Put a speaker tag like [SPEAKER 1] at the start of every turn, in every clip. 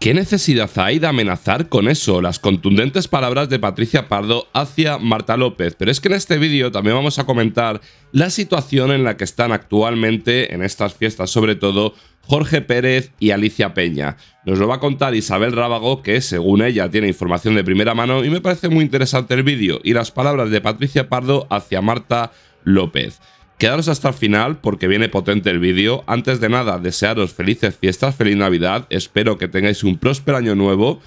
[SPEAKER 1] ¿Qué necesidad hay de amenazar con eso? Las contundentes palabras de Patricia Pardo hacia Marta López. Pero es que en este vídeo también vamos a comentar la situación en la que están actualmente, en estas fiestas sobre todo, Jorge Pérez y Alicia Peña. Nos lo va a contar Isabel Rábago, que según ella tiene información de primera mano y me parece muy interesante el vídeo y las palabras de Patricia Pardo hacia Marta López. Quedaros hasta el final porque viene potente el vídeo. Antes de nada, desearos felices fiestas, feliz Navidad. Espero que tengáis un próspero año nuevo.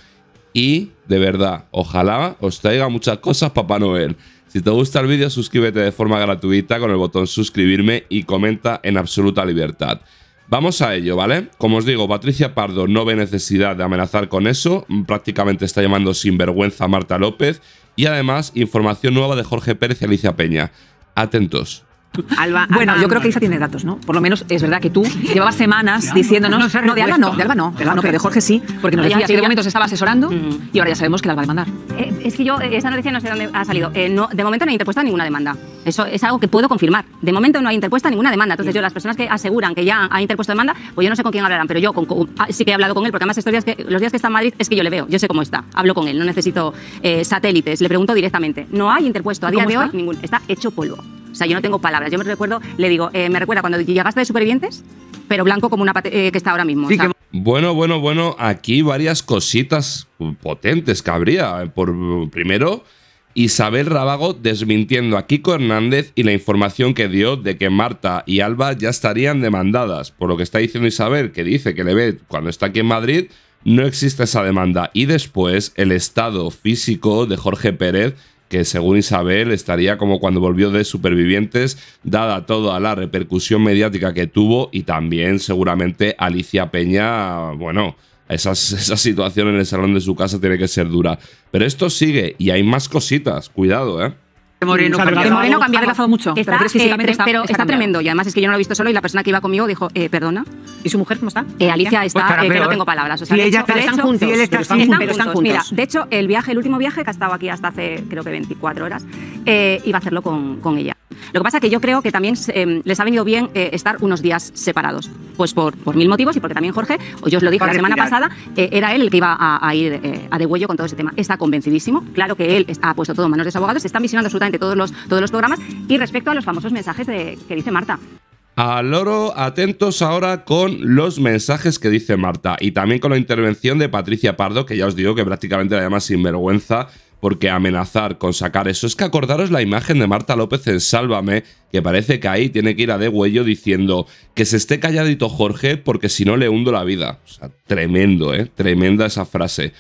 [SPEAKER 1] Y, de verdad, ojalá os traiga muchas cosas Papá Noel. Si te gusta el vídeo, suscríbete de forma gratuita con el botón suscribirme y comenta en absoluta libertad. Vamos a ello, ¿vale? Como os digo, Patricia Pardo no ve necesidad de amenazar con eso, prácticamente está llamando sinvergüenza a Marta López y además información nueva de Jorge Pérez y Alicia Peña. Atentos.
[SPEAKER 2] Alba, bueno, yo creo que Isa tiene datos, ¿no? Por lo menos es verdad que tú llevabas semanas diciéndonos. No, no, de Alba no, de Alba no, de Alba no, pero de Jorge sí, porque nos decía que de momento se estaba asesorando mm. y ahora ya sabemos que la va a demandar. Eh, es que yo, esa noticia no sé dónde ha salido. Eh, de momento no he interpuesto ninguna demanda. Eso es algo que puedo confirmar. De momento no hay interpuesta ninguna demanda. Entonces, yo, las personas que aseguran que ya ha interpuesto demanda, pues yo no sé con quién hablarán, pero yo ah, sí que he hablado con él, porque además estos que, los días que está en Madrid es que yo le veo, yo sé cómo está, hablo con él, no necesito eh, satélites, le pregunto directamente. No hay interpuesto a día de hoy ningún, está hecho polvo. O sea, yo no tengo palabras. Yo me recuerdo, le digo, eh, me recuerda cuando llegaste de supervivientes, pero blanco como una eh, que está ahora mismo.
[SPEAKER 1] Bueno, bueno, bueno, aquí varias cositas potentes que habría. Por primero Isabel Rabago desmintiendo a Kiko Hernández y la información que dio de que Marta y Alba ya estarían demandadas. Por lo que está diciendo Isabel, que dice que le ve cuando está aquí en Madrid, no existe esa demanda. Y después el estado físico de Jorge Pérez, que según Isabel estaría como cuando volvió de Supervivientes, dada toda la repercusión mediática que tuvo y también seguramente Alicia Peña, bueno esa situación en el salón de su casa tiene que ser dura. Pero esto sigue y hay más cositas, cuidado, ¿eh?
[SPEAKER 2] Moreno, Moreno ha adelgazado mucho. Eh, está, pero, está, tremendo. Y además es que yo no lo he visto solo y la persona que iba conmigo dijo, eh, perdona. ¿Y su mujer cómo está? Eh, Alicia está, pues que no tengo palabras. O sea, ella están juntos. está están, juntos, Mira, de hecho, el viaje, el último viaje que ha estado aquí hasta hace creo que 24 horas, iba a hacerlo con, con, ella. Lo que pasa es que yo creo que también les ha venido bien estar unos días separados. Pues por, por, mil motivos y porque también Jorge, yo os lo dije la semana pasada, era él el que iba a, ir a degüello con todo ese tema. Está convencidísimo. Claro que él ha puesto todo en manos de sus abogados. Está misionando absolutamente todos los, todos los programas. Y respecto a los famosos mensajes que dice Marta.
[SPEAKER 1] Al oro, atentos ahora con los mensajes que dice Marta y también con la intervención de Patricia Pardo, que ya os digo que prácticamente la llama sinvergüenza porque amenazar con sacar eso. Es que acordaros la imagen de Marta López en Sálvame, que parece que ahí tiene que ir a de huello diciendo que se esté calladito Jorge porque si no le hundo la vida. O sea, tremendo, ¿eh? Tremenda esa frase.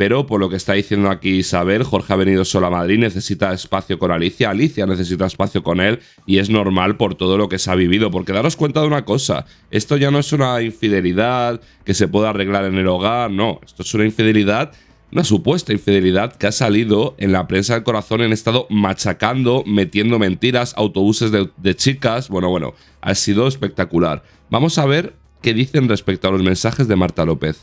[SPEAKER 1] Pero por lo que está diciendo aquí Isabel, Jorge ha venido solo a Madrid, necesita espacio con Alicia, Alicia necesita espacio con él y es normal por todo lo que se ha vivido. Porque daros cuenta de una cosa, esto ya no es una infidelidad que se pueda arreglar en el hogar, no, esto es una infidelidad una supuesta infidelidad que ha salido en la prensa del corazón, han estado machacando, metiendo mentiras, autobuses de, chicas, bueno, bueno, ha sido espectacular. Vamos a ver qué dicen respecto a los mensajes de Marta López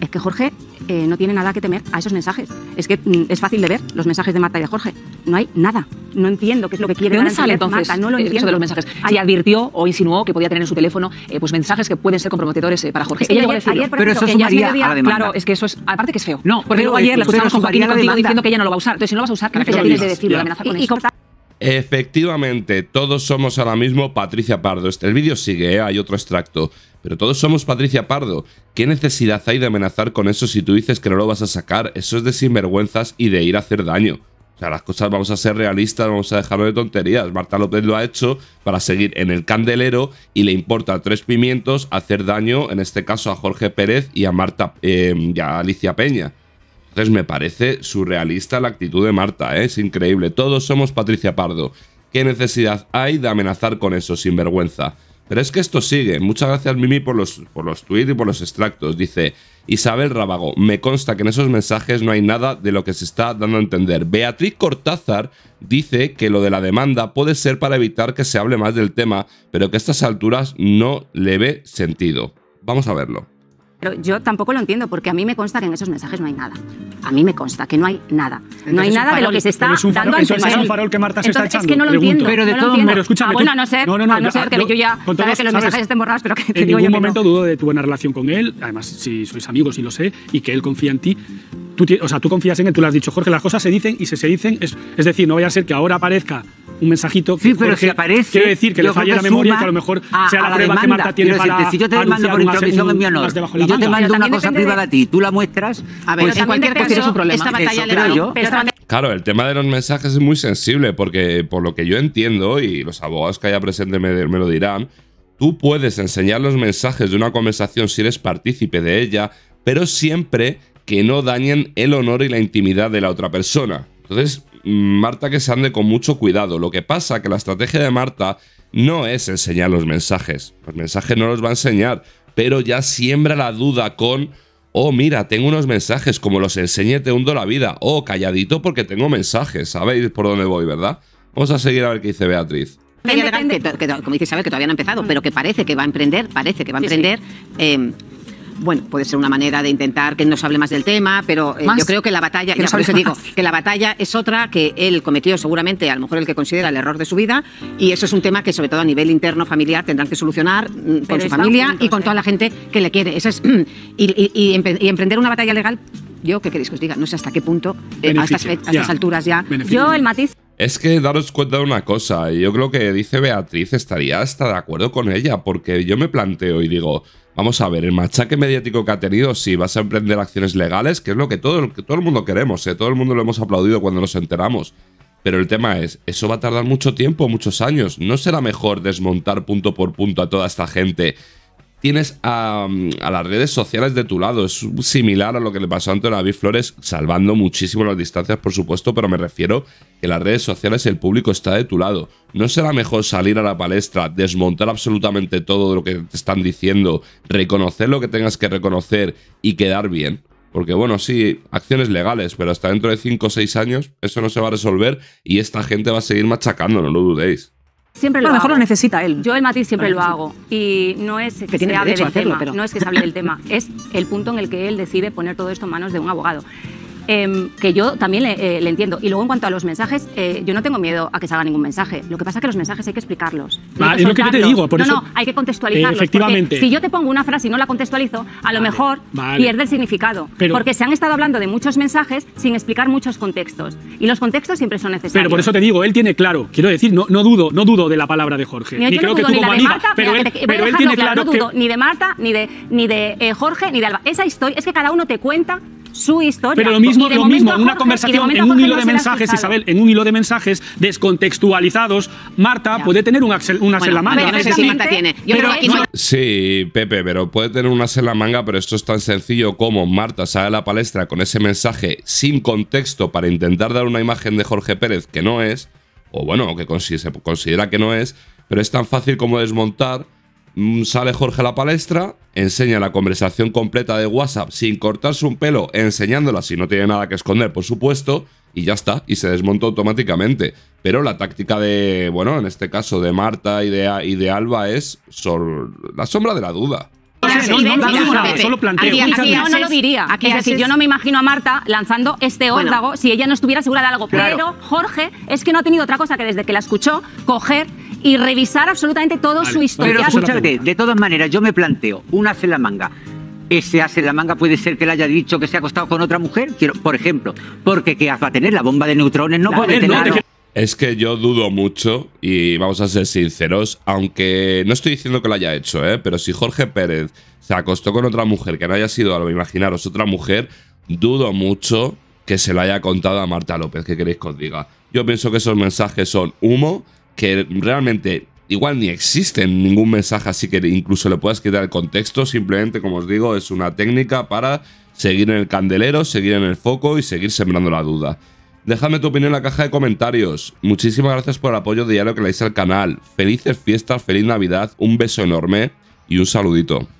[SPEAKER 2] es que Jorge eh, no tiene nada que temer a esos mensajes. Es que mm, es fácil de ver los mensajes de Marta y de Jorge. No hay nada. No entiendo qué es lo que quiere. ¿De dónde sale entonces Marta? No lo entiendo. eso de los mensajes? Ahí advirtió o insinuó que podía tener en su teléfono eh, pues mensajes que pueden ser comprometedores eh, para Jorge. Ella llegó a pero eso sumaría a Claro, es que eso es. Aparte que es feo. No, porque luego ayer la escuchamos con contigo diciendo que ella no lo va a usar. Entonces, si no lo vas a usar, ¿qué necesidad tienes de decirlo? La amenaza con eso.
[SPEAKER 1] Efectivamente, todos somos ahora mismo Patricia Pardo. Este, el vídeo sigue, ¿eh? hay otro extracto. Pero todos somos Patricia Pardo. ¿Qué necesidad hay de amenazar con eso si tú dices que no lo vas a sacar? Eso es de sinvergüenzas y de ir a hacer daño. O sea, las cosas vamos a ser realistas, vamos a dejarlo de tonterías. Marta López lo ha hecho para seguir en el candelero y le importa tres pimientos hacer daño, en este caso a Jorge Pérez y a Marta eh, y a Alicia Peña. Entonces me parece surrealista la actitud de Marta, ¿eh? es increíble. Todos somos Patricia Pardo. ¿Qué necesidad hay de amenazar con eso, sin vergüenza? Pero es que esto sigue. Muchas gracias Mimi por los, por los tweets y por los extractos. Dice Isabel Rábago, me consta que en esos mensajes no hay nada de lo que se está dando a entender. Beatriz Cortázar dice que lo de la demanda puede ser para evitar que se hable más del tema, pero que a estas alturas no le ve sentido. Vamos a verlo.
[SPEAKER 2] Pero yo tampoco lo entiendo porque a mí me consta que en esos mensajes no hay nada. A mí me consta que no hay nada. no hay nada de lo que se está dando es un farol que Marta se está echando. Es que no lo entiendo. Pero de todo, escúchame. Ah, bueno, a no ser, no, no, no, a no ser que yo, ya que los mensajes estén borrados, pero que te en digo ningún momento
[SPEAKER 1] dudo de tu buena relación con él. Además, si sois amigos y lo sé, y que él confía en ti. Tú, o sea, tú confías en él, tú lo has dicho, Jorge, las cosas se dicen y se, se dicen. Es, es decir, no vaya a ser que ahora aparezca un mensajito. que aparece. Quiere decir que le falla la memoria que a lo mejor sea la, prueba que Marta tiene para. si yo te mando por en mi honor yo te mando una cosa privada a ti, tú la
[SPEAKER 2] muestras, a ver, pues en cualquier caso es un problema. Esta batalla creo yo.
[SPEAKER 1] Claro, el tema de los mensajes es muy sensible porque, por lo que yo entiendo, y los abogados que haya presente me lo dirán, tú puedes enseñar los mensajes de una conversación si eres partícipe de ella, pero siempre que no dañen el honor y la intimidad de la otra persona. Entonces, Marta que se ande con mucho cuidado. Lo que pasa que la estrategia de Marta no es enseñar los mensajes. Los mensajes no los va a enseñar, pero ya siembra la duda con... Oh, mira, tengo unos mensajes, como los enseñé te hundo la vida. Oh, calladito porque tengo mensajes. Sabéis por dónde voy, ¿verdad? Vamos a seguir a ver qué dice Beatriz.
[SPEAKER 2] como dice Isabel, que todavía no ha empezado, mm. pero que parece que va a emprender, parece que va a emprender. Eh, bueno, puede ser una manera de intentar que nos hable más del tema, pero eh, yo creo que la batalla, digo, que la batalla es otra que él cometió seguramente, a lo mejor el que considera el error de su vida, y eso es un tema que sobre todo a nivel interno familiar tendrán que solucionar mm, con su familia y con toda la gente que le quiere. Eso es, y, emprender una batalla legal, yo qué queréis que os diga, no sé hasta qué punto, eh, a, estas, alturas ya. Yo el matiz
[SPEAKER 1] es que daros cuenta de una cosa, yo creo que dice Beatriz estaría hasta de acuerdo con ella, porque yo me planteo y digo, vamos a ver, el machaque mediático que ha tenido, si vas a emprender acciones legales, que es lo que todo, que todo el mundo queremos, ¿eh? todo el mundo lo hemos aplaudido cuando nos enteramos. Pero el tema es, eso va a tardar mucho tiempo, muchos años. ¿No será mejor desmontar punto por punto a toda esta gente tienes mm, a, las redes sociales de tu lado. Es similar a lo que le pasó a Antonio David Flores, salvando muchísimo las distancias, por supuesto, pero me refiero que las redes sociales el público está de tu lado. ¿No será mejor salir a la palestra, desmontar absolutamente todo lo que te están diciendo, reconocer lo que tengas que reconocer y quedar bien? Porque bueno, sí, acciones legales, pero hasta dentro de 5 o 6 años eso no se va a resolver y esta gente va a seguir machacando, no lo dudéis.
[SPEAKER 2] Siempre lo lo mejor lo necesita él. Yo el matiz siempre lo, hago. Y no es que, se no es que se hable del tema, es el punto en el que él decide poner todo esto en manos de un abogado. Em, que yo también eh, le, entiendo. Y luego en cuanto a los mensajes, eh, yo no tengo miedo a que se haga ningún mensaje. Lo que pasa es que los mensajes hay que explicarlos. es lo que yo te digo, por eso. No, hay que eh, contextualizarlos. efectivamente. Si yo te pongo una frase y no la contextualizo, a lo mejor pierde el significado. porque se han estado hablando de muchos mensajes sin explicar muchos contextos. Y los contextos siempre son necesarios. Pero por
[SPEAKER 1] eso te digo, él tiene claro, quiero decir, no, no dudo, no dudo de la palabra de Jorge. Ni, no Marta, pero, él, tiene claro, no dudo ni
[SPEAKER 2] de Marta, ni de, ni de Jorge, ni de Alba. Esa historia es que cada uno te cuenta su historia. Pero lo mismo, lo mismo, una conversación, en un hilo de mensajes, Isabel,
[SPEAKER 1] en un hilo de mensajes descontextualizados, Marta puede tener unas axel, una manga. Sí, Pepe, pero puede tener una la manga, pero esto es tan sencillo como Marta sale a la palestra con ese mensaje sin contexto para intentar dar una imagen de Jorge Pérez que no es, o bueno, que se considera que no es, pero es tan fácil como desmontar Mm, sale Jorge a la palestra, enseña la conversación completa de WhatsApp sin cortarse un pelo, enseñándola si no tiene nada que esconder, por supuesto, y ya está, y se desmonta automáticamente. Pero la táctica de, bueno, en este caso de Marta y de, y Alba es la sombra de la duda. Ah, no, no, solo planteo. no lo diría. es decir, yo no me
[SPEAKER 2] imagino a Marta lanzando este órdago si ella no estuviera segura de algo. Pero Jorge es que no ha tenido otra cosa que desde que la escuchó coger y revisar absolutamente todo su historia. Pero escúchate, de todas maneras, yo me planteo, una hace la manga. Ese hace la manga puede ser que le haya dicho que se ha acostado con otra mujer, Quiero, por ejemplo, porque que va a tener la bomba de neutrones, no puede tener.
[SPEAKER 1] Es que yo dudo mucho, y vamos a ser sinceros, aunque no estoy diciendo que lo haya hecho, ¿eh? pero si Jorge Pérez se acostó con otra mujer que no haya sido, a lo imaginaros, otra mujer, dudo mucho que se lo haya contado a Marta López, ¿qué queréis que os diga? Yo pienso que esos mensajes son humo que realmente igual ni existen ningún mensaje así que incluso le puedas quitar el contexto, simplemente como os digo es una técnica para seguir en el candelero, seguir en el foco y seguir sembrando la duda. Déjame tu opinión en la caja de comentarios. Muchísimas gracias por el apoyo diario que le dais al canal. Felices fiestas, feliz Navidad, un beso enorme y un saludito.